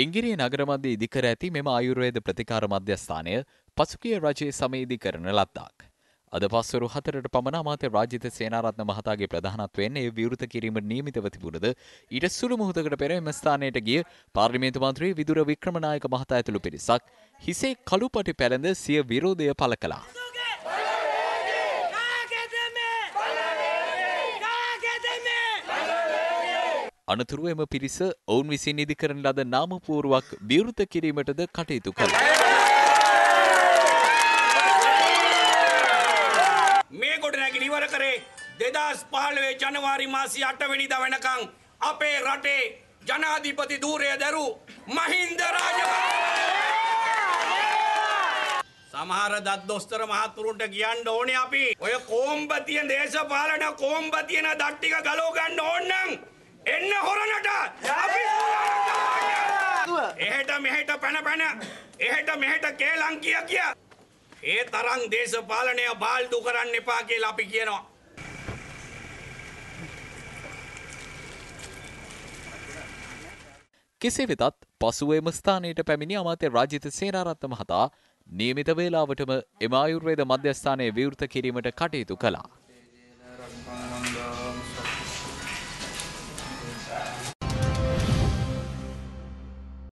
ඉංගිරී නගරමන්දී ඉදිකර ඇති මෙම ආයුර්වේද ප්‍රතිකාර මධ්‍යස්ථානය පසුගිය රජයේ සමයේදී කරන ලද්දක්. අද පස්වරු හතරට පමණ අමාත්‍ය රාජිත සේනාරත්න මහතාගේ ප්‍රධානත්වයෙන් එය විවෘත කිරීම නියමිතව තිබුණද ඊට සුළු මොහොතකට පෙර එම ස්ථානයට ගිය පාර්ලිමේන්තු මන්ත්‍රී විදුර වික්‍රමනායක මහතා ඇතුළු පිරිසක් හිසේ කළුපටි පැළඳ සිය විරෝධය පළ කළා. අනතුරුව එම පිරිස ඔවුන් විසින් ඉදිකරන ලද නාමපූරුවක් විවෘත කිරීමටද කටයුතු කළා. මේ ගොඩනැගිලි ඉවර කරේ 2015 ජනවාරි මාසයේ 8 වෙනිදා වෙනකන් අපේ රටේ ජනාධිපති ධූරය දරු මහින්ද රාජපක්ෂ සමහර දත් දොස්තර මහතුරුන්ට කියන්න ඕනේ අපි ඔය කොම්බතිය දේශපාලන කොම්බතියන දට්ටික ගලව ගන්න ඕන නම් එහෙට මෙහෙට පැන පැන එහෙට මෙහෙට කේලම් කිය කිය ඒ තරම් දේශපාලනය බාල්දු කරන්න එපා කියලා අපි කියනවා. කෙසේ වෙතත් පසුවේම ස්ථානයට පැමිණි අමාත්‍ය රාජිත සේනාරත්න මහතා නියමිත වේලාවටම එම ආයුර්වේද මධ්‍යස්ථානයේ විවෘත කිරීමට කටයුතු කළා.